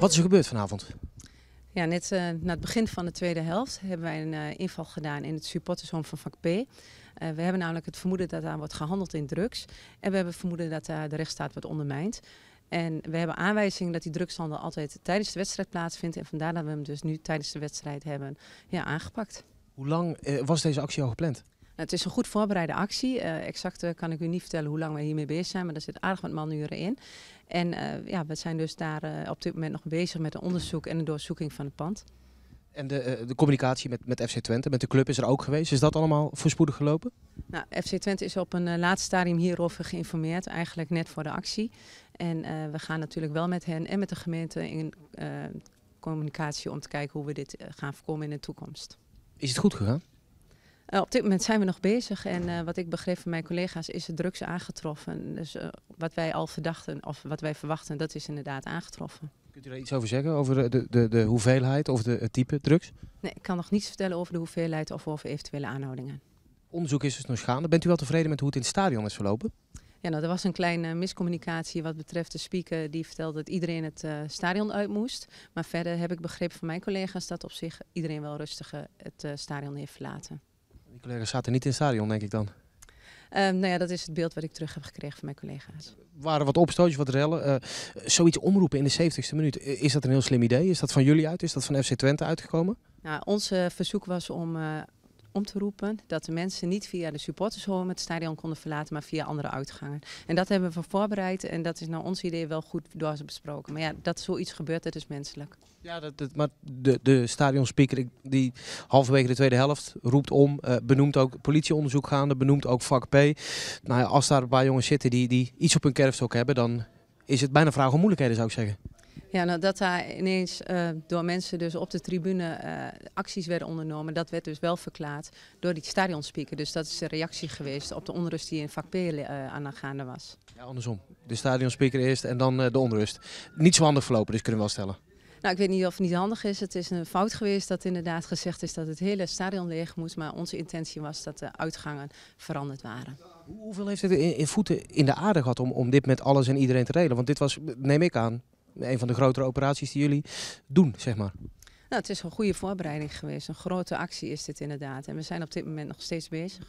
Wat is er gebeurd vanavond? Ja, net eh, na het begin van de tweede helft hebben wij een eh, inval gedaan in het supportershome van vak P. Eh, we hebben namelijk het vermoeden dat daar wordt gehandeld in drugs. En we hebben vermoeden dat daar de rechtsstaat wordt ondermijnd. En we hebben aanwijzingen dat die drugshandel altijd tijdens de wedstrijd plaatsvindt. En vandaar dat we hem dus nu tijdens de wedstrijd hebben ja, aangepakt. Hoe lang was deze actie al gepland? het is een goed voorbereide actie. Eh, exact eh, kan ik u niet vertellen hoe lang we hiermee bezig zijn, maar er zit aardig wat manuren in. En eh, ja, we zijn dus daar op dit moment nog bezig met een onderzoek en een doorzoeking van het pand. En de, de, communicatie met, met FC Twente, met de club is er ook geweest. Is dat allemaal voorspoedig gelopen? Nou, FC Twente is op een laatste laat stadium hierover geïnformeerd, eigenlijk net voor de actie. En we gaan natuurlijk wel met hen en met de gemeente in communicatie om te kijken hoe we dit gaan voorkomen in de toekomst. Is het goed gegaan? Eh, op dit moment zijn we nog bezig en eh, wat ik begreep van mijn collega's is het drugs aangetroffen. Dus eh, wat wij al verdachten of wat wij verwachten, dat is inderdaad aangetroffen. Kunt u daar iets over zeggen, over de, de, de hoeveelheid of de, het type drugs? Nee, ik kan nog niets vertellen over de hoeveelheid of over eventuele aanhoudingen. Onderzoek is dus nog gaande. Bent u wel tevreden met hoe het in het stadion is verlopen? Ja, nou, er was een kleine miscommunicatie wat betreft de speaker. Die vertelde dat iedereen het stadion uit moest. Maar verder heb ik begrepen van mijn collega's dat op zich iedereen wel rustig het stadion heeft verlaten collega's zaten niet in het stadion, denk ik dan? Ehm, nou ja, dat is het beeld wat ik terug heb gekregen van mijn collega's. waren wat opstootjes, wat rellen. Eh, zoiets omroepen in de 70ste minuut, is dat een heel slim idee? Is dat van jullie uit? Is dat van FC Twente uitgekomen? Nou, ons verzoek was om eh, om te roepen dat de mensen niet via de supportershome het stadion konden verlaten, maar via andere uitgangen. En dat hebben we voorbereid en dat is naar ons idee wel goed door ze besproken. Maar ja, dat zoiets gebeurt, dat is menselijk. Ja, dat, dat, maar de, de stadionspeaker die halverwege de tweede helft roept om, eh, benoemt ook politieonderzoek gaande, benoemt ook vak P. Nou ja, als daar een paar jongens zitten die, die iets op hun kerfstok hebben, dan is het bijna vraag om moeilijkheden zou ik zeggen. Ja, nou, dat daar ineens eh, door mensen dus op de tribune eh, acties werden ondernomen, dat werd dus wel verklaard door die stadionspeaker. Dus dat is de reactie geweest op de onrust die in vak P uh, aan gaande was. Ja, andersom. De stadionspeaker eerst en dan de onrust. Niet zo handig verlopen, dus kunnen we wel stellen. Nou, ik weet niet of het niet handig is. Het is een fout geweest dat inderdaad gezegd is dat het hele stadion leeg moest. Maar onze intentie was dat de uitgangen veranderd waren. Hoeveel heeft het in, in voeten in de aarde gehad om, om dit met alles en iedereen te regelen? Want dit was, neem ik aan, een van de grotere operaties die jullie doen, zeg maar. Nou, het is een goede voorbereiding geweest. Een grote actie is dit inderdaad. En we zijn op dit moment nog steeds bezig.